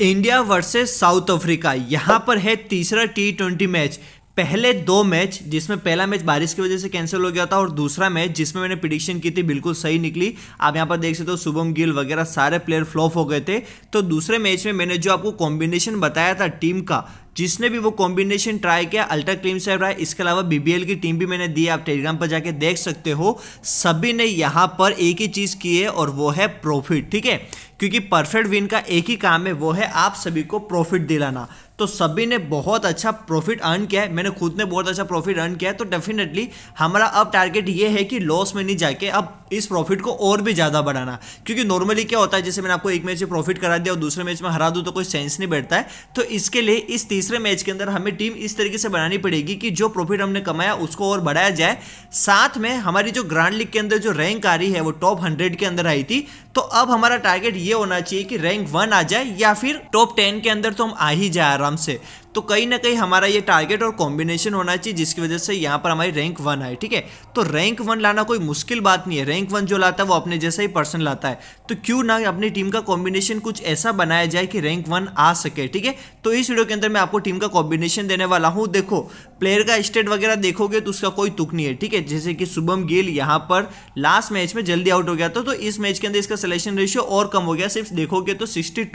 India versus south Africa यहाँ पर है तीसरा टी ट्वेंटी मैच पहले दो मैच जिसमें पहला मैच बारिश की वजह से कैंसिल हो गया था और दूसरा मैच जिसमें मैंने प्रिडिक्शन की थी बिल्कुल सही निकली आप यहाँ पर देख सकते हो शुभम गिल वगैरह सारे प्लेयर फ्लॉप हो गए थे तो दूसरे मैच में मैंने जो आपको कॉम्बिनेशन बताया था टीम का जिसने भी वो कॉम्बिनेशन ट्राई किया अल्ट्रा क्लीम से रहा है इसके अलावा बीबीएल की टीम भी मैंने दी आप टेलीग्राम पर जाके देख सकते हो सभी ने यहाँ पर एक ही चीज़ की है और वो है प्रॉफिट ठीक है क्योंकि परफेक्ट विन का एक ही काम है वो है आप सभी को प्रॉफिट दिलाना तो सभी ने बहुत अच्छा प्रॉफिट अर्न किया है मैंने खुद ने बहुत अच्छा प्रॉफिट अर्न किया है तो डेफिनेटली हमारा अब टारगेट ये है कि लॉस में नहीं जाके अब इस प्रॉफिट को और भी ज़्यादा बढ़ाना क्योंकि नॉर्मली क्या होता है जैसे मैंने आपको एक मैच में प्रॉफिट करा दिया और दूसरे मैच में हरा दूँ तो कोई सेंस नहीं बैठता है तो इसके लिए इस तीसरे मैच के अंदर हमें टीम इस तरीके से बनानी पड़ेगी कि जो प्रॉफिट हमने कमाया उसको और बढ़ाया जाए साथ में हमारी जो ग्रांड लीग के अंदर जो रैंक आ रही है वो टॉप हंड्रेड के अंदर आई थी तो अब हमारा टारगेट ये होना चाहिए कि रैंक वन आ जाए या फिर टॉप टेन के अंदर तो हम आ ही जाए आराम से तो कहीं ना कहीं हमारा ये टारगेट और कॉम्बिनेशन होना चाहिए जिसकी वजह से यहाँ पर हमारी रैंक वन आए ठीक है तो रैंक वन लाना कोई मुश्किल बात नहीं है रैंक वन जो लाता है वो अपने जैसा ही पर्सन लाता है तो क्यों ना अपनी टीम का कॉम्बिनेशन कुछ ऐसा बनाया जाए कि रैंक वन आ सके ठीक है तो इस वीडियो के अंदर मैं आपको टीम का कॉम्बिनेशन देने वाला हूँ देखो प्लेयर का स्टेट वगैरह देखोगे तो उसका कोई तुक नहीं है ठीक है जैसे कि शुभम गिल यहाँ पर लास्ट मैच में जल्दी आउट हो गया था तो इस मैच के अंदर इसका सिलेक्शन रेशियो और कम हो गया सिर्फ देखोगे तो सिक्सटी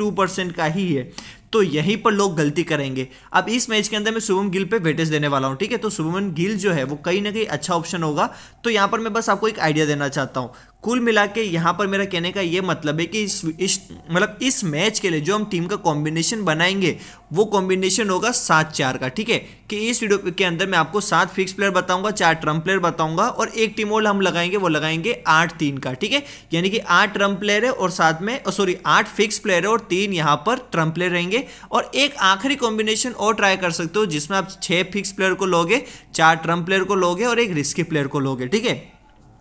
का ही है तो यहीं पर लोग गलती करेंगे अब इस मैच के अंदर मैं शुभम गिल पे वेटेज देने वाला हूँ ठीक है तो शुभमन गिल जो है वो कहीं ना कहीं अच्छा ऑप्शन होगा तो यहाँ पर मैं बस आपको एक आइडिया देना चाहता हूँ कुल मिला के यहाँ पर मेरा कहने का ये मतलब है कि इस इस मतलब इस मैच के लिए जो हम टीम का कॉम्बिनेशन बनाएंगे वो कॉम्बिनेशन होगा सात चार का ठीक है कि इस वीडियो के अंदर मैं आपको सात फिक्स प्लेयर बताऊंगा चार ट्रम्प प्लेयर बताऊंगा और एक टीम और हम लगाएंगे वो लगाएंगे आठ तीन का ठीक है यानी कि आठ ट्रम्प प्लेयर है और साथ में सॉरी आठ फिक्स प्लेयर है और तीन यहाँ पर ट्रम्प प्लेयर रहेंगे और एक आखिरी कॉम्बिनेशन और ट्राई कर सकते हो जिसमें आप छः फिक्स प्लेयर को लोगे चार ट्रम्प प्लेयर को लोगे और एक रिस्की प्लेयर को लोगे ठीक है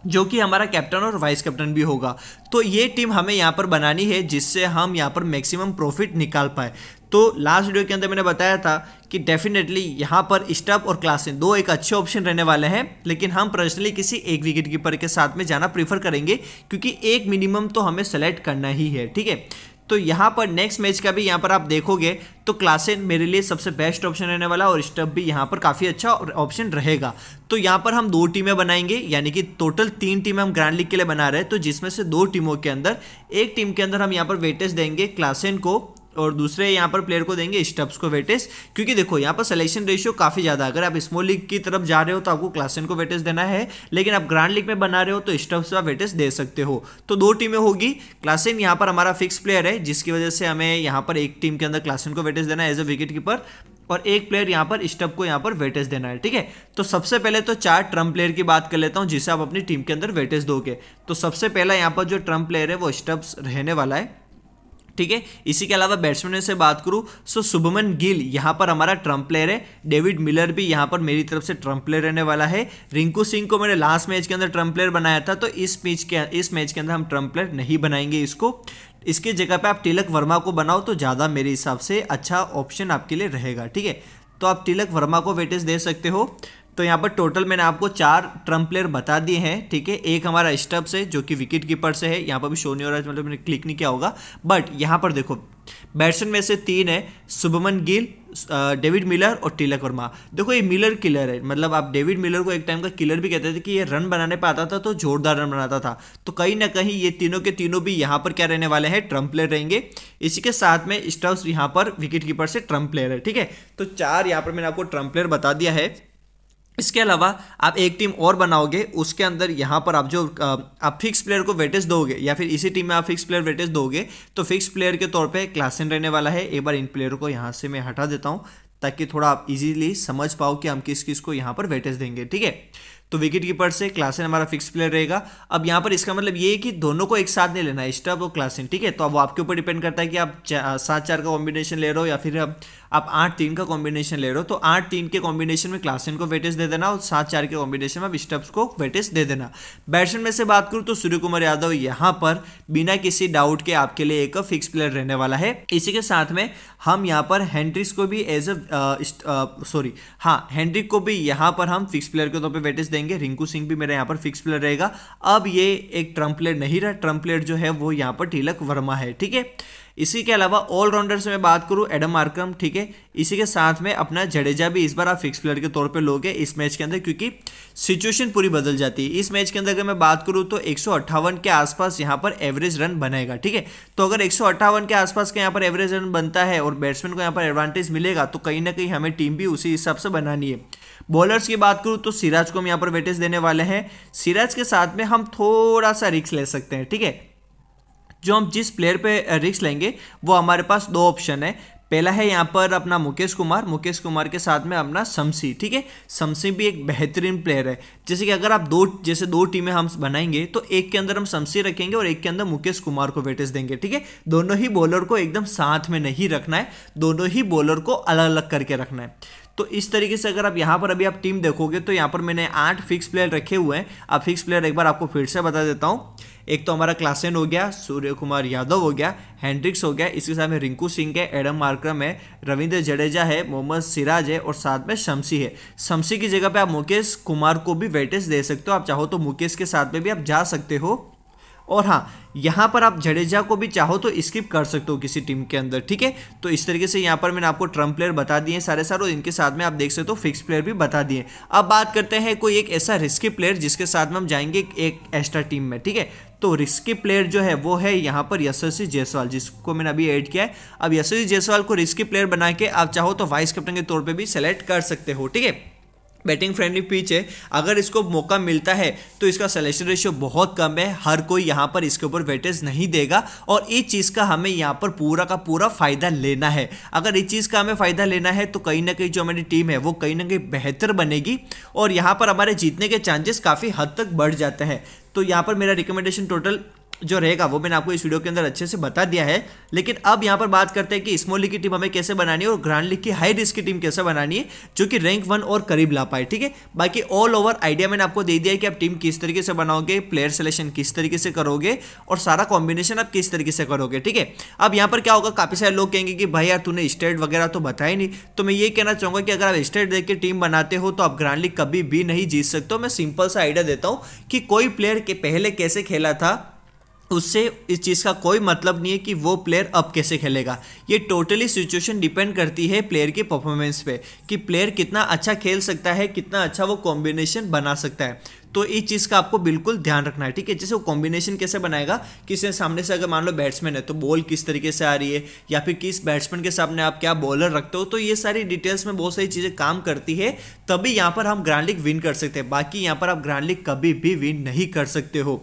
जो कि हमारा कैप्टन और वाइस कैप्टन भी होगा तो ये टीम हमें यहाँ पर बनानी है जिससे हम यहाँ पर मैक्सिमम प्रॉफिट निकाल पाए तो लास्ट वीडियो के अंदर मैंने बताया था कि डेफिनेटली यहाँ पर स्टप और क्लासें दो एक अच्छे ऑप्शन रहने वाले हैं लेकिन हम पर्सनली किसी एक विकेट कीपर के साथ में जाना प्रीफर करेंगे क्योंकि एक मिनिमम तो हमें सेलेक्ट करना ही है ठीक है तो यहाँ पर नेक्स्ट मैच का भी यहाँ पर आप देखोगे तो क्लासेन मेरे लिए सबसे बेस्ट ऑप्शन रहने वाला और स्टप भी यहाँ पर काफ़ी अच्छा ऑप्शन रहेगा तो यहाँ पर हम दो टीमें बनाएंगे यानी कि टोटल तीन टीमें हम ग्रैंड लीग के लिए बना रहे हैं तो जिसमें से दो टीमों के अंदर एक टीम के अंदर हम यहाँ पर वेटेज देंगे क्लासेन को और दूसरे यहाँ पर प्लेयर को देंगे स्टब्स को वेटेज क्योंकि देखो यहाँ पर सिलेक्शन रेशियो काफ़ी ज़्यादा अगर आप स्मॉल लीग की तरफ जा रहे हो तो आपको क्लासन को वेटेज देना है लेकिन आप ग्रांड लीग में बना रहे हो तो स्टब्स का वेटेज दे सकते हो तो दो टीमें होगी क्लासन यहाँ पर हमारा फिक्स प्लेयर है जिसकी वजह से हमें यहाँ पर एक टीम के अंदर क्लासन को वेटेज देना है एज ए विकेट कीपर और एक प्लेयर यहाँ पर स्टब को यहाँ पर वेटेज देना है ठीक है तो सबसे पहले तो चार ट्रम्प प्लेयर की बात कर लेता हूँ जिसे आप अपनी टीम के अंदर वेटेज दोगे तो सबसे पहला यहाँ पर जो ट्रम्प प्लेयर है वो स्टब्स रहने वाला है ठीक है इसी के अलावा बैट्समैन से बात करूँ सो शुभमन गिल यहाँ पर हमारा ट्रम्प प्लेयर है डेविड मिलर भी यहाँ पर मेरी तरफ से ट्रम्प प्लेयर रहने वाला है रिंकू सिंह को मैंने लास्ट मैच के अंदर ट्रम्प प्लेयर बनाया था तो इस मैच के इस मैच के अंदर हम ट्रम्प प्लेयर नहीं बनाएंगे इसको इसके जगह पे आप तिलक वर्मा को बनाओ तो ज़्यादा मेरे हिसाब से अच्छा ऑप्शन आपके लिए रहेगा ठीक है तो आप तिलक वर्मा को वेटेज दे सकते हो तो यहाँ पर टोटल मैंने आपको चार ट्रम्प प्लेयर बता दिए हैं ठीक है एक हमारा स्टब्स है जो कि विकेट कीपर से है यहाँ पर भी शो नहीं हो रहा है मतलब मैंने क्लिक नहीं किया होगा बट यहाँ पर देखो बैट्समैन में से तीन है शुभमन गिल डेविड मिलर और टिलक वर्मा देखो ये मिलर किलर है मतलब आप डेविड मिलर को एक टाइम का किलर भी कहते थे कि ये रन बनाने पर आता था तो जोरदार रन बनाता था तो कहीं ना कहीं ये तीनों के तीनों भी यहाँ पर क्या रहने वाले हैं ट्रम्प प्लेयर रहेंगे इसी के साथ में स्टब्स यहाँ पर विकेट कीपर से ट्रम्प प्लेयर है ठीक है तो चार यहाँ पर मैंने आपको ट्रम्प प्लेयर बता दिया है इसके अलावा आप एक टीम और बनाओगे उसके अंदर यहाँ पर आप जो आप फिक्स प्लेयर को वेटेज दोगे या फिर इसी टीम में आप फिक्स प्लेयर वेटेज दोगे तो फिक्स प्लेयर के तौर पे क्लासिन रहने वाला है एक बार इन प्लेयर को यहाँ से मैं हटा देता हूँ ताकि थोड़ा आप इजीली समझ पाओ कि हम किस किस को यहाँ पर वेटेज देंगे ठीक है तो विकेट कीपर से क्लासिन हमारा फिक्स प्लेयर रहेगा अब यहाँ पर इसका मतलब ये है कि दोनों को एक साथ नहीं लेना है स्टब और क्लासिन ठीक है तो अब आपके ऊपर डिपेंड करता है कि आप सात चार का कॉम्बिनेशन ले रहे हो या फिर आप आठ तीन का कॉम्बिनेशन ले रहे हो तो आठ तीन के कॉम्बिनेशन में क्लासिन को वेटेज दे देना और सात चार के कॉम्बिनेशन में स्टप्स को वेटेज दे देना बैट्समैन में से बात करूं तो सूर्य कुमार यादव यहाँ पर बिना किसी डाउट के आपके लिए एक फिक्स प्लेयर रहने वाला है इसी के साथ में हम यहाँ पर हैंड्रिक्स को भी एज अ सॉरी हाँ हैंड्रिक को भी यहाँ पर हम फिक्स प्लेयर के तौर पर वेटेज देंगे रिंकू सिंह भी मेरा यहाँ पर फिक्स प्लेयर रहेगा अब ये एक ट्रम्प प्लेयर नहीं रहा ट्रम्प प्लेयर जो है वो यहाँ पर टीलक वर्मा है ठीक है इसी के अलावा ऑलराउंडर से मैं बात करूँ एडम मार्कम ठीक है इसी के साथ में अपना जडेजा भी इस बार आप फिक्स प्लेयर के तौर पर लोगे इस मैच के अंदर क्योंकि सिचुएशन पूरी बदल जाती है इस मैच के अंदर अगर मैं बात करूँ तो एक के आसपास यहाँ पर एवरेज रन बनेगा ठीक है तो अगर एक के आसपास का यहाँ पर एवरेज रन बनता है और बैट्समैन को यहाँ पर एडवांटेज मिलेगा तो कहीं ना कहीं हमें टीम भी उसी हिसाब से बनानी है बॉलर्स की बात करूँ तो सिराज को हम यहाँ पर वेटेज देने वाले हैं सिराज के साथ में हम थोड़ा सा रिक्स ले सकते हैं ठीक है जो हम जिस प्लेयर पे रिक्स लेंगे वो हमारे पास दो ऑप्शन है पहला है यहाँ पर अपना मुकेश कुमार मुकेश कुमार के साथ में अपना शमसी ठीक है शमसी भी एक बेहतरीन प्लेयर है जैसे कि अगर आप दो जैसे दो टीमें हम बनाएंगे तो एक के अंदर हम शमसी रखेंगे और एक के अंदर मुकेश कुमार को वेटेज देंगे ठीक है दोनों ही बॉलर को एकदम साथ में नहीं रखना है दोनों ही बॉलर को अलग अलग करके रखना है तो इस तरीके से अगर आप यहाँ पर अभी आप टीम देखोगे तो यहाँ पर मैंने आठ फिक्स प्लेयर रखे हुए हैं अब फिक्स प्लेयर एक बार आपको फिर से बता देता हूँ एक तो हमारा क्लासेन हो गया सूर्य कुमार यादव हो गया हैंड्रिक्स हो गया इसके साथ में रिंकू सिंह है एडम मार्क्रम है रविंद्र जडेजा है मोहम्मद सिराज है और साथ में शमसी है शमसी की जगह पे आप मुकेश कुमार को भी वेटेज दे सकते हो आप चाहो तो मुकेश के साथ में भी आप जा सकते हो और हाँ यहाँ पर आप जडेजा को भी चाहो तो स्किप कर सकते हो किसी टीम के अंदर ठीक है तो इस तरीके से यहाँ पर मैंने आपको ट्रम्प प्लेयर बता दिए सारे सारे और इनके साथ में आप देख सकते हो फिक्स प्लेयर भी बता दिए अब बात करते हैं कोई एक ऐसा रिस्की प्लेयर जिसके साथ में हम जाएंगे एक एक्स्ट्रा टीम में ठीक है तो रिस्की प्लेयर जो है वो है यहाँ पर यशस्वी जायसवाल जिसको मैंने अभी ऐड किया है अब यशस्वी जायसवाल को रिस्की प्लेयर बना के आप चाहो तो वाइस कैप्टन के तौर पर भी सेलेक्ट कर सकते हो ठीक है बैटिंग फ्रेंडली पिच है अगर इसको मौका मिलता है तो इसका सलेक्शन रेशियो बहुत कम है हर कोई यहाँ पर इसके ऊपर वेटेज नहीं देगा और इस चीज़ का हमें यहाँ पर पूरा का पूरा फ़ायदा लेना है अगर इस चीज़ का हमें फ़ायदा लेना है तो कहीं ना कहीं जो हमारी टीम है वो कहीं ना कहीं बेहतर बनेगी और यहाँ पर हमारे जीतने के चांसेस काफ़ी हद तक बढ़ जाते हैं तो यहाँ पर मेरा रिकमेंडेशन टोटल जो रहेगा वो मैंने आपको इस वीडियो के अंदर अच्छे से बता दिया है लेकिन अब यहाँ पर बात करते हैं कि स्मॉल लीग की टीम हमें कैसे बनानी है और ग्रांड लीग की हाई रिस्क की टीम कैसे बनानी है जो कि रैंक वन और करीब ला पाए ठीक है बाकी ऑल ओवर आइडिया मैंने आपको दे दिया है कि आप टीम किस तरीके से बनाओगे प्लेयर सेलेक्शन किस तरीके से करोगे और सारा कॉम्बिनेशन आप किस तरीके से करोगे ठीक है अब यहाँ पर क्या होगा काफ़ी सारे लोग कहेंगे कि भाई यार तूने स्टेट वगैरह तो बताया नहीं तो मैं ये कहना चाहूँगा कि अगर आप स्टेट देख के टीम बनाते हो तो आप ग्रांड लीग कभी भी नहीं जीत सकते हो मैं सिंपल सा आइडिया देता हूँ कि कोई प्लेयर के पहले कैसे खेला था उससे इस चीज़ का कोई मतलब नहीं है कि वो प्लेयर अब कैसे खेलेगा ये टोटली सिचुएशन डिपेंड करती है प्लेयर की परफॉर्मेंस पे कि प्लेयर कितना अच्छा खेल सकता है कितना अच्छा वो कॉम्बिनेशन बना सकता है तो इस चीज़ का आपको बिल्कुल ध्यान रखना है ठीक है जैसे वो कॉम्बिनेशन कैसे बनाएगा किसने सामने से अगर मान लो बैट्समैन है तो बॉल किस तरीके से आ रही है या फिर किस बैट्समैन के सामने आप क्या बॉलर रखते हो तो ये सारी डिटेल्स में बहुत सारी चीज़ें काम करती है तभी यहां पर हम ग्रांड लीग विन कर सकते हैं बाकी यहां पर आप ग्रांड लीग कभी भी विन नहीं कर सकते हो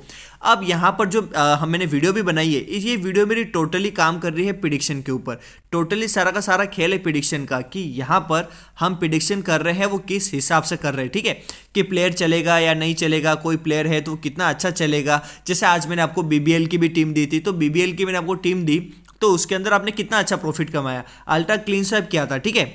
अब यहाँ पर जो हम मैंने वीडियो भी बनाई है ये वीडियो मेरी टोटली काम कर रही है प्रिडिक्शन के ऊपर टोटली सारा का सारा खेल है प्रिडिक्शन का कि यहाँ पर हम प्रिडिक्शन कर रहे हैं वो किस हिसाब से कर रहे हैं ठीक है कि प्लेयर चलेगा या नहीं चलेगा चलेगा कोई प्लेयर है तो कितना अच्छा चलेगा जैसे आज मैंने आपको बीबीएल की भी टीम दी थी तो बीबीएल की मैंने आपको टीम दी तो उसके अंदर आपने कितना अच्छा प्रॉफिट कमाया अल्ट्रा क्लीन स्वैप किया था ठीक है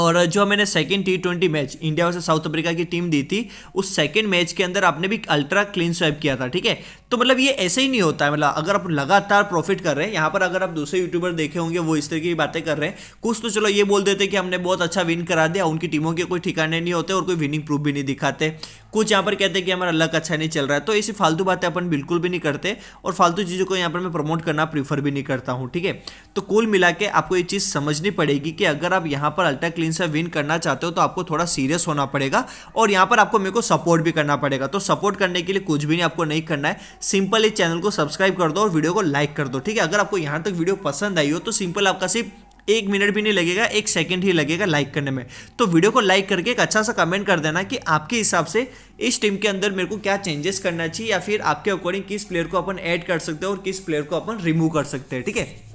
और जो मैंने second T twenty match India versus South Africa की टीम दी थी उस सेकेंड मैच के अंदर आपने भी अल्ट्रा क्लीन स्वैप किया था ठीक है तो मतलब ये ऐसे ही नहीं होता है मतलब अगर आप लगातार प्रॉफिट कर रहे हैं यहाँ पर अगर आप दूसरे यूट्यूबर देखे होंगे वो इस तरह की बातें कर रहे हैं कुछ तो चलो ये बोल देते कि हमने बहुत अच्छा विन करा दिया उनकी टीमों के कोई ठिकाने नहीं होते और कोई विनिंग प्रूफ भी नहीं दिखाते कुछ यहाँ पर कहते हैं कि हमारा लक अच्छा नहीं चल रहा है तो ऐसी फालतू बातें अपन बिल्कुल भी नहीं करते और फालतू चीज़ों को यहाँ पर मैं प्रमोट करना प्रीफर भी नहीं करता हूँ ठीक है तो कुल मिला के आपको ये चीज़ समझनी पड़ेगी कि अगर आप यहाँ पर अल्ट्रा क्लीन से विन करना चाहते हो तो आपको थोड़ा सीरियस होना पड़ेगा और यहाँ पर आपको मेरे को सपोर्ट भी करना पड़ेगा तो सपोर्ट करने के लिए कुछ भी नहीं आपको नहीं करना है सिंपल इस चैनल को सब्सक्राइब कर दो और वीडियो को लाइक कर दो ठीक है अगर आपको यहाँ तक वीडियो पसंद आई हो तो सिंपल आपका सिर्फ एक मिनट भी नहीं लगेगा एक सेकंड ही लगेगा लाइक करने में तो वीडियो को लाइक करके एक अच्छा सा कमेंट कर देना कि आपके हिसाब से इस टीम के अंदर मेरे को क्या चेंजेस करना चाहिए या फिर आपके अकॉर्डिंग किस प्लेयर को अपन ऐड कर सकते हैं और किस प्लेयर को अपन रिमूव कर सकते हैं ठीक है थीके?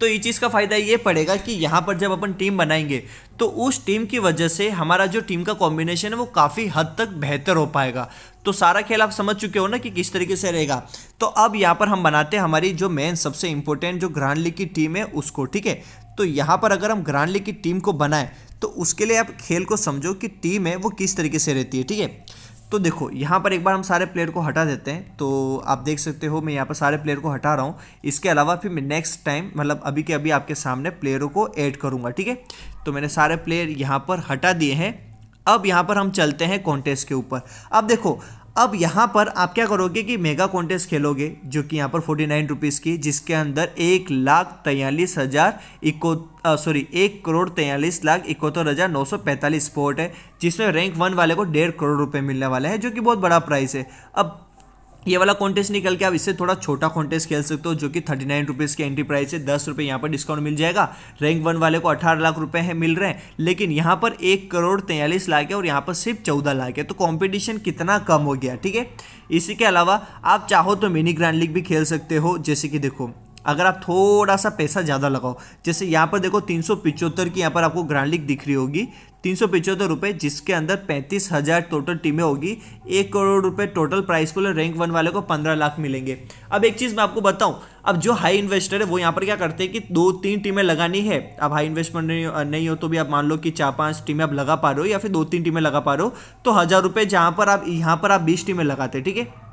तो ये चीज़ का फ़ायदा ये पड़ेगा कि यहाँ पर जब अपन टीम बनाएंगे तो उस टीम की वजह से हमारा जो टीम का कॉम्बिनेशन है वो काफ़ी हद तक बेहतर हो पाएगा तो सारा खेल आप समझ चुके हो ना कि किस तरीके से रहेगा तो अब यहाँ पर हम बनाते हैं हमारी जो मेन सबसे इंपॉर्टेंट जो ग्रांड लीग की टीम है उसको ठीक है तो यहाँ पर अगर हम ग्रांड लीग की टीम को बनाएं तो उसके लिए आप खेल को समझो कि टीम है वो किस तरीके से रहती है ठीक है तो देखो यहाँ पर एक बार हम सारे प्लेयर को हटा देते हैं तो आप देख सकते हो मैं यहाँ पर सारे प्लेयर को हटा रहा हूँ इसके अलावा फिर मैं नेक्स्ट टाइम मतलब अभी के अभी आपके सामने प्लेयरों को ऐड करूँगा ठीक है तो मैंने सारे प्लेयर यहाँ पर हटा दिए हैं अब यहाँ पर हम चलते हैं कॉन्टेस्ट के ऊपर अब देखो अब यहाँ पर आप क्या करोगे कि मेगा कॉन्टेस्ट खेलोगे जो कि यहाँ पर फोर्टी नाइन रुपीज़ की जिसके अंदर एक लाख तैयलीस हज़ार इको सॉरी एक करोड़ तैयलीस लाख इकहत्तर हज़ार नौ सौ पैंतालीस स्पोर्ट है जिसमें रैंक वन वाले को डेढ़ करोड़ रुपए मिलने वाले हैं जो कि बहुत बड़ा प्राइस है अब ये वाला कॉन्टेस्ट निकल के आप इससे थोड़ा छोटा कॉन्टेस्ट खेल सकते हो जो कि थर्टी नाइन रुपीज़ की एंट्री प्राइस है दस रुपये यहाँ पर डिस्काउंट मिल जाएगा रैंक वन वाले को अठारह लाख रुपए हैं मिल रहे हैं लेकिन यहाँ पर एक करोड़ तैयलीस लाख है और यहाँ पर सिर्फ चौदह लाख है तो कॉम्पिटिशन कितना कम हो गया ठीक है इसी के अलावा आप चाहो तो मिनी ग्रैंड लीग भी खेल सकते हो जैसे कि देखो अगर आप थोड़ा सा पैसा ज़्यादा लगाओ जैसे यहाँ पर देखो तीन की यहाँ पर आपको ग्रांड लीग दिख रही होगी तीन सौ पिचहत्तर रुपये जिसके अंदर पैंतीस हज़ार टोटल टीमें होगी एक करोड़ रुपए total price pool rank one वाले को पंद्रह लाख मिलेंगे अब एक चीज़ मैं आपको बताऊं अब जो हाई इन्वेस्टर है वो यहाँ पर क्या करते हैं कि दो तीन टीमें लगानी है अब हाई इन्वेस्टमेंट नहीं, नहीं हो तो भी आप मान लो कि चार पाँच टीमें आप लगा पा रहे हो या फिर दो तीन टीमें लगा पा रहे हो तो हज़ार रुपये जहाँ पर आप यहाँ पर आप बीस टीमें लगाते ठीक है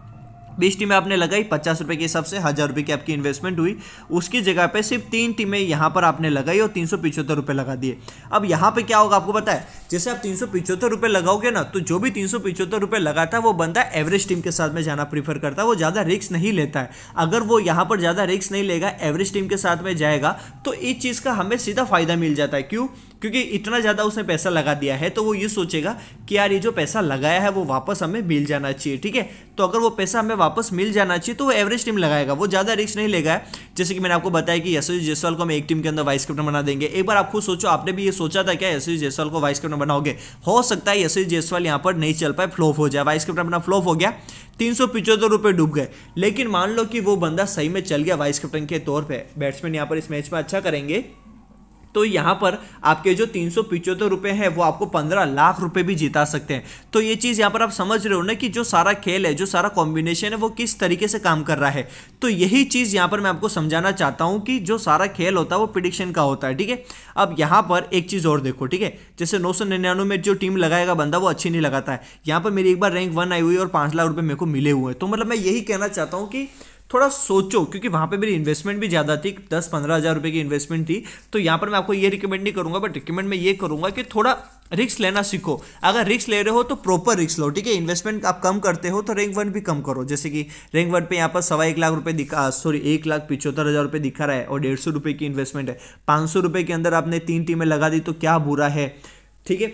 बीस टीमें आपने लगाई पचास रुपये के हिसाब से हज़ार रुपये की आपकी इन्वेस्टमेंट हुई उसकी जगह पे सिर्फ तीन टीमें यहाँ पर आपने लगाई और तीन सौ पिछहत्तर रुपये लगा दिए अब यहाँ पे क्या होगा आपको पता है जैसे आप तीन सौ पिछहत्तर रुपये लगाओगे ना तो जो भी तीन सौ पिछहत्तर रुपये लगाता है वो बंदा एवरेज टीम के साथ में जाना प्रीफर करता है वो ज़्यादा रिक्स नहीं लेता है अगर वो यहाँ पर ज़्यादा रिक्स नहीं लेगा एवरेज टीम के साथ में जाएगा तो इस चीज़ का हमें सीधा फायदा मिल जाता है क्यों क्योंकि इतना ज़्यादा उसने पैसा लगा दिया है तो वो ये सोचेगा कि यार ये जो पैसा लगाया है वो वापस हमें मिल जाना चाहिए ठीक है तो अगर वो पैसा हमें वापस मिल जाना चाहिए तो वो एवरेज टीम लगाएगा वो ज़्यादा रिस्क नहीं लेगा जैसे कि मैंने आपको बताया कि यशोज जयसवाल को हम एक टीम के अंदर वाइस कैप्टन बना देंगे एक बार आप खुद सोचो आपने भी ये सोचा था क्या यशोज जयसवाल को वाइस कैप्टन बनाओगे हो सकता है यशोज जयसवाल यहाँ पर नहीं चल पाए फ्लोप हो जाए वाइस कैप्टन अपना फ्लोप हो गया तीन सौ पिचहत्तर रुपये डूब गए लेकिन मान लो कि वो बंदा सही में चल गया वाइस कैप्टन के तौर पर बैट्समैन यहाँ पर इस मैच में अच्छा करेंगे तो यहाँ पर आपके जो तीन सौ पिचहत्तर रुपये है वो आपको पंद्रह लाख रुपये भी जिता सकते हैं तो ये चीज़ यहाँ पर आप समझ रहे हो ना कि जो सारा खेल है जो सारा कॉम्बिनेशन है वो किस तरीके से काम कर रहा है तो यही चीज़ यहाँ पर मैं आपको समझाना चाहता हूँ कि जो सारा खेल होता है वो प्रिडिक्शन का होता है ठीक है अब यहाँ पर एक चीज़ और देखो ठीक है जैसे नौ सौ में जो टीम लगाएगा बंदा वो अच्छी नहीं लगाता है यहाँ पर मेरी एक बार रैंक वन आई हुई और पाँच लाख रुपये मेरे को मिले हुए हैं तो मतलब मैं यही कहना चाहता हूँ कि थोड़ा सोचो क्योंकि वहाँ पे मेरी इन्वेस्टमेंट भी ज़्यादा थी दस पंद्रह हज़ार रुपये की इन्वेस्टमेंट थी तो यहाँ पर मैं आपको ये रिकमेंड नहीं करूँगा बट रिकमेंड मैं ये करूँगा कि थोड़ा रिक्स लेना सीखो अगर रिक्स ले रहे हो तो प्रॉपर रिक्स लो ठीक है इन्वेस्टमेंट आप कम करते हो तो रैंक वन भी कम करो जैसे कि रैंक वन पे यहाँ पर सवा एक लाख रुपए दिखा सॉरी एक लाख पिछहत्तर हज़ार रुपये दिखा रहा है और डेढ़ सौ रुपये की इन्वेस्टमेंट है पाँच सौ रुपये के अंदर आपने तीन टीमें लगा दी तो क्या बुरा है ठीक है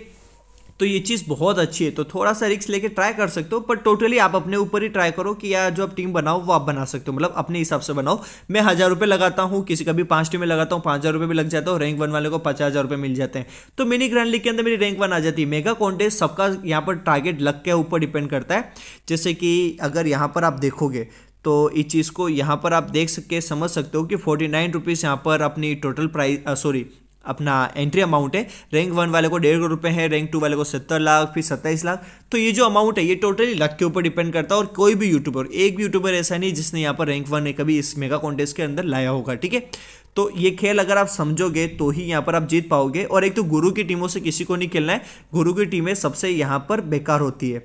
तो ये चीज़ बहुत अच्छी है तो थोड़ा सा रिक्स लेके ट्राई कर सकते हो पर टोटली आप अपने ऊपर ही ट्राई करो कि यार जो आप टीम बनाओ वो आप बना सकते हो मतलब अपने हिसाब से बनाओ मैं हज़ार रुपये लगाता हूँ किसी का भी पाँच टीम में लगाता हूँ पाँच हज़ार रुपये भी लग जाता हूँ रैंक वन वाले को पचास हज़ार रुपये मिल जाते हैं तो मिनी ग्रैंड लीग के अंदर मेरी रैंक वन आ जाती है मेगा कॉन्टेस्ट सबका यहाँ पर टारगेट लग के ऊपर डिपेंड करता है जैसे कि अगर यहाँ पर आप देखोगे तो इस चीज़ को यहाँ पर आप देख सके समझ सकते हो कि फोर्टी नाइन रुपीज़ यहाँ पर अपनी टोटल प्राइस सॉरी अपना एंट्री अमाउंट है रैंक वन वाले को डेढ़ करोड़ रुपए है रैंक टू वाले को सत्तर लाख फिर सत्ताईस लाख तो ये जो अमाउंट है ये टोटली लक के ऊपर डिपेंड करता है और कोई भी यूट्यूबर एक भी यूट्यूबर ऐसा नहीं जिसने यहाँ पर रैंक वन ने कभी इस मेगा कॉन्टेस्ट के अंदर लाया होगा ठीक है तो ये खेल अगर आप समझोगे तो ही यहाँ पर आप जीत पाओगे और एक तो गुरु की टीमों से किसी को नहीं खेलना है गुरु की टीमें सबसे यहाँ पर बेकार होती है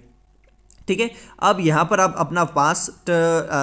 ठीक है अब यहाँ पर आप अपना पास्ट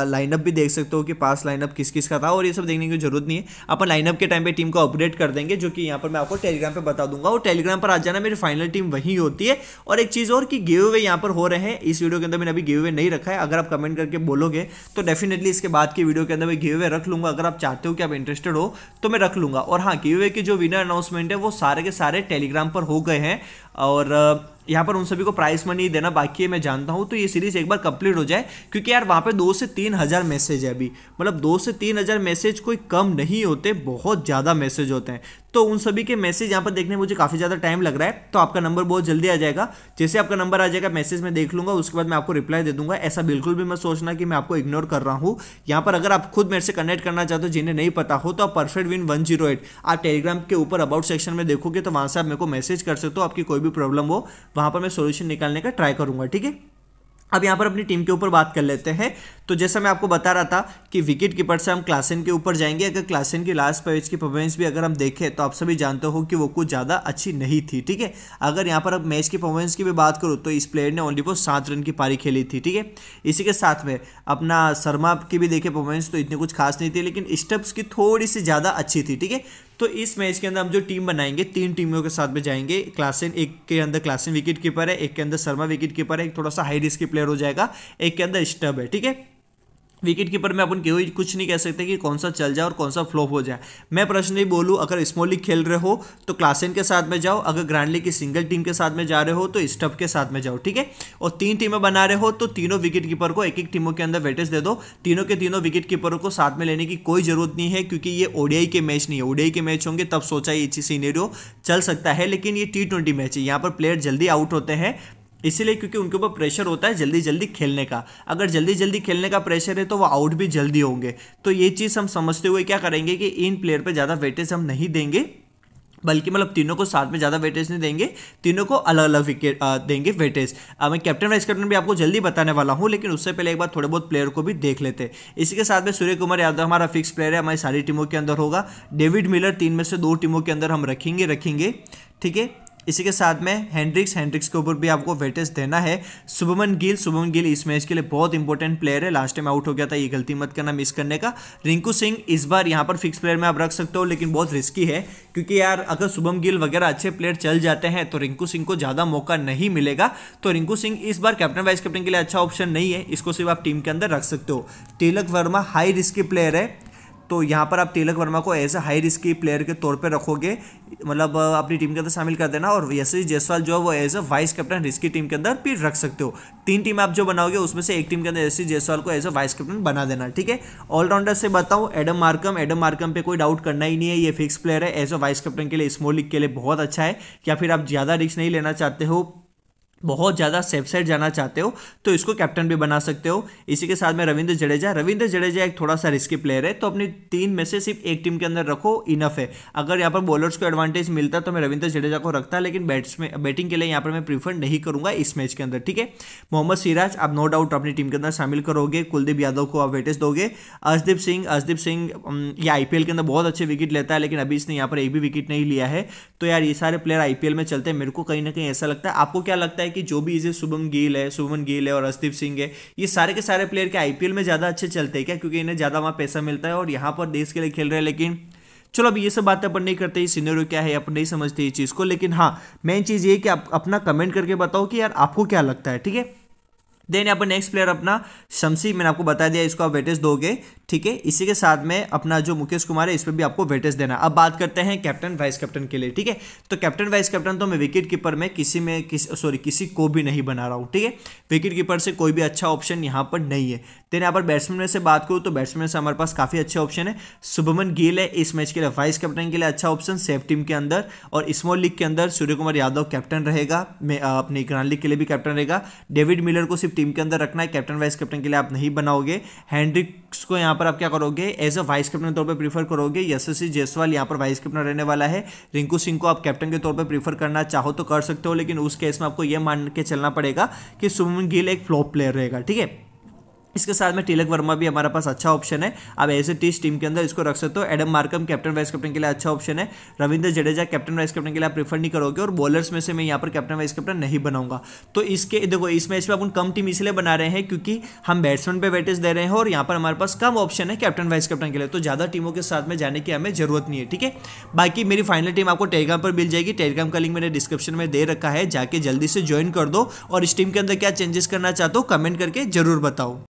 लाइनअप भी देख सकते हो कि पास लाइनअप किस किस का था और ये सब देखने की जरूरत नहीं है अपन लाइनअप के टाइम पे टीम को अपडेट कर देंगे जो कि यहाँ पर मैं आपको टेलीग्राम पे बता दूंगा और टेलीग्राम पर आ जाना मेरी फाइनल टीम वही होती है और एक चीज़ और कि गिव अवे यहाँ पर हो रहे हैं इस वीडियो के अंदर मैंने अभी गिव अवे नहीं रखा है अगर आप कमेंट करके बोलोगे तो डेफिनेटली इसके बाद की वीडियो के अंदर मैं गिव अवे रख लूँगा अगर आप चाहते हो कि आप इंटरेस्टेड हो तो मैं रख लूँगा और हाँ गिव अवे के जो विनर अनाउंसमेंट है वो सारे के सारे टेलीग्राम पर हो गए हैं और यहाँ पर उन सभी को प्राइस मनी देना बाकी है मैं जानता हूँ तो ये सीरीज़ एक बार कंप्लीट हो जाए क्योंकि यार वहाँ पे दो से तीन हज़ार मैसेज है अभी मतलब दो से तीन हज़ार मैसेज कोई कम नहीं होते बहुत ज़्यादा मैसेज होते हैं तो उन सभी के मैसेज यहाँ पर देखने में मुझे काफ़ी ज़्यादा टाइम लग रहा है तो आपका नंबर बहुत जल्दी आ जाएगा जैसे आपका नंबर आ जाएगा मैसेज मैं देख लूँगा उसके बाद मैं आपको रिप्लाई दे दूंगा ऐसा बिल्कुल भी मैं सोचना कि मैं आपको इग्नोर कर रहा हूँ यहाँ पर अगर आप खुद मेरे से कनेक्ट करना चाहते हो जिन्हें नहीं पता हो तो आप perfect win one zero eight आप टेलीग्राम के ऊपर अबाउट सेक्शन में देखोगे तो वहाँ से आप मेरे को मैसेज कर सकते हो आपकी कोई भी प्रॉब्लम हो वहाँ पर मैं सोल्यूशन निकालने का ट्राई करूँगा ठीक है अब यहाँ पर अपनी टीम के ऊपर बात कर लेते हैं तो जैसा मैं आपको बता रहा था कि विकेट कीपर से हम क्लासन के ऊपर जाएंगे अगर क्लासन की लास्ट पैच की परफॉर्मेंस भी अगर हम देखें तो आप सभी जानते हो कि वो कुछ ज़्यादा अच्छी नहीं थी ठीक है अगर यहाँ पर अब मैच की परफॉर्मेंस की भी बात करूँ तो इस प्लेयर ने ओनली वो सात रन की पारी खेली थी ठीक है इसी के साथ में अपना शर्मा की भी देखे परफॉर्मेंस तो इतनी कुछ खास नहीं थी लेकिन स्टेप्स की थोड़ी सी ज़्यादा अच्छी थी ठीक है तो इस मैच के अंदर हम जो टीम बनाएंगे तीन टीमों के साथ में जाएंगे क्लासिन एक के अंदर क्लासिन विकेट कीपर है एक के अंदर शर्मा विकेट कीपर है एक थोड़ा सा हाई रिस्क प्लेयर हो जाएगा एक के अंदर स्टब है ठीक है विकेट कीपर में अपन कोई कुछ नहीं कह सकते कि कौन सा चल जाए और कौन सा फ्लॉप हो जाए मैं प्रश्न ही बोलूँ अगर स्मॉल लीग खेल रहे हो तो क्लासेन के साथ में जाओ अगर ग्रैंड लीग की सिंगल टीम के साथ में जा रहे हो तो स्टफ के साथ में जाओ ठीक है और तीन टीमें बना रहे हो तो तीनों विकेट कीपर को एक एक टीमों के अंदर वेटेज दे दो तीनों के तीनों विकेट कीपरों को साथ में लेने की कोई ज़रूरत नहीं है क्योंकि ये ओडियाई के मैच नहीं है ओडियाई के मैच होंगे तब सोचा ये सीनेरियो चल सकता है लेकिन ये टी मैच है यहाँ पर प्लेयर जल्दी आउट होते हैं इसीलिए क्योंकि उनके ऊपर प्रेशर होता है जल्दी जल्दी खेलने का अगर जल्दी जल्दी खेलने का प्रेशर है तो वो आउट भी जल्दी होंगे तो ये चीज़ हम समझते हुए क्या करेंगे कि इन प्लेयर पर ज़्यादा वेटेज हम नहीं देंगे बल्कि मतलब तीनों को साथ में ज़्यादा वेटेज नहीं देंगे तीनों को अलग अलग विकेट देंगे वेटेज मैं कैप्टन वाइस कैप्टन भी आपको जल्दी बताने वाला हूँ लेकिन उससे पहले एक बार थोड़े बहुत प्लेयर को भी देख लेते इसी के साथ में सूर्य कुमार यादव हमारा फिक्स प्लेयर है हमारी सारी टीमों के अंदर होगा डेविड मिलर तीन में से दो टीमों के अंदर हम रखेंगे रखेंगे ठीक है इसी के साथ में हैंड्रिक्स हैंड्रिक्स के ऊपर भी आपको वेटेज देना है शुभमन गिल शुभमन गिल इस मैच के लिए बहुत इंपॉर्टेंट प्लेयर है लास्ट टाइम आउट हो गया था ये गलती मत करना मिस करने का रिंकू सिंह इस बार यहाँ पर फिक्स प्लेयर में आप रख सकते हो लेकिन बहुत रिस्की है क्योंकि यार अगर शुभम गिल वगैरह अच्छे प्लेयर चल जाते हैं तो रिंकू सिंह को ज़्यादा मौका नहीं मिलेगा तो रिंकू सिंह इस बार कैप्टन वाइस कैप्टन के लिए अच्छा ऑप्शन नहीं है इसको सिर्फ आप टीम के अंदर रख सकते हो Tilak Varma high risky player है तो यहाँ पर आप तिलक वर्मा को as a high risk player के तौर पर रखोगे मतलब अपनी टीम के अंदर शामिल कर देना और यश जयसवाल जो है वो as a vice captain risky team के अंदर भी रख सकते हो तीन टीम आप जो बनाओगे उसमें से एक टीम के अंदर यश जयसवाल को एज ए वाइस कैप्टन बना देना ठीक है ऑलराउंडर से बताऊँ एडम मार्कम एडम मार्कम पे कोई डाउट करना ही नहीं है ये फिक्स प्लेयर है एज ए वाइस कैप्टन के लिए स्मॉल लीग के लिए बहुत अच्छा है या फिर आप ज़्यादा रिस्क नहीं लेना चाहते हो बहुत ज़्यादा सेफ साइड जाना चाहते हो तो इसको कैप्टन भी बना सकते हो इसी के साथ में रविंद्र जडेजा रविंद्र जडेजा एक थोड़ा सा रिस्की प्लेयर है तो अपनी तीन में से सिर्फ एक टीम के अंदर रखो इनफ है अगर यहाँ पर बॉलर्स को एडवांटेज मिलता तो मैं रविंद्र जडेजा को रखता लेकिन बैट्स में बैटिंग के लिए यहाँ पर मैं प्रीफर नहीं करूँगा इस मैच के अंदर ठीक है मोहम्मद सिराज आप नो डाउट अपनी टीम के अंदर शामिल करोगे कुलदीप यादव को आप वेटेज दोगे अर्षदीप सिंह अर्षदीप सिंह ये आई के अंदर बहुत अच्छे विकेट लेता है लेकिन अभी इसने यहाँ पर एक भी विकेट नहीं लिया है तो यार ये सारे प्लेयर आई में चलते हैं मेरे को कहीं ना कहीं ऐसा लगता है आपको क्या लगता है कि जो भी इसे शुभम गिल है शुभमन गिल है और हरदीप सिंह है ये सारे के सारे प्लेयर के आईपीएल में ज़्यादा अच्छे चलते हैं क्या क्योंकि इन्हें ज़्यादा वहाँ पैसा मिलता है और यहाँ पर देश के लिए खेल रहे हैं लेकिन चलो अब ये सब बातें अपन नहीं करते ये क्या है अपन नहीं समझते इस चीज़ को लेकिन हाँ मेन चीज़ ये कि आप अपना कमेंट करके बताओ कि यार आपको क्या लगता है ठीक है देन यहाँ पर नेक्स्ट प्लेयर अपना शमसी मैंने आपको बता दिया इसको आप वेटेज दोगे ठीक है इसी के साथ में अपना जो मुकेश कुमार है इस पर भी आपको वेटेज देना अब बात करते हैं कैप्टन वाइस कैप्टन के लिए ठीक है तो कैप्टन वाइस कैप्टन तो मैं विकेट कीपर में किसी में किस सॉरी किसी को भी नहीं बना रहा हूँ ठीक है विकेट कीपर से कोई भी अच्छा ऑप्शन यहाँ पर नहीं है देन यहाँ पर बैट्समैन में से बात करूँ तो बैट्समैन से हमारे पास काफ़ी अच्छे ऑप्शन है शुभमन गिल है इस मैच के लिए वाइस कैप्टन के लिए अच्छा ऑप्शन सेफ टीम के अंदर और स्मॉल लीग के अंदर सूर्य कुमार यादव कैप्टन रहेगा अपनी ग्रांड लीग के लिए भी कैप्टन रहेगा डेविड मिलर को सिर्फ टीम के अंदर रखना है कैप्टन वाइस कैप्टन के लिए आप नहीं बनाओगे हैंड्रिक्स को यहाँ पर आप क्या करोगे एज अ वाइस कैप्टन के तौर पर प्रीफर करोगे यशस्वी जयसवाल यहाँ पर वाइस कैप्टन रहने वाला है रिंकू सिंह को आप कैप्टन के तौर पर प्रीफर करना चाहो तो कर सकते हो लेकिन उस केस में आपको यह मान के चलना पड़ेगा कि सुमन गिल एक फ्लॉप प्लेयर रहेगा ठीक है इसके साथ में तिलक वर्मा भी हमारे पास अच्छा ऑप्शन है आप ऐसे टीस टीम के अंदर इसको रख सकते हो Adam Markram captain vice captain के लिए अच्छा ऑप्शन है Ravindra Jadeja captain vice captain के लिए आप प्रीफर नहीं करोगे और बॉलर्स में से मैं यहाँ पर कैप्टन वाइस कैप्टन नहीं बनाऊंगा तो इसके देखो इस मैच में अपन कम टीम इसलिए बना रहे हैं क्योंकि हम बैट्समैन पर वेटेज दे रहे हैं और यहाँ पर हमारे पास कम ऑप्शन है कैप्टन वाइस कैप्टन के लिए तो ज़्यादा टीमों के साथ में जाने की हमें जरूरत नहीं है ठीक है बाकी मेरी फाइनल टीम आपको टेलीग्राम पर मिल जाएगी टेलीग्राम का लिंक मैंने डिस्क्रिप्शन में दे रखा है जाके जल्दी से ज्वाइन कर दो और इस टीम के अंदर क्या चेंजेस करना चाहते हो कमेंट करके जरूर बताओ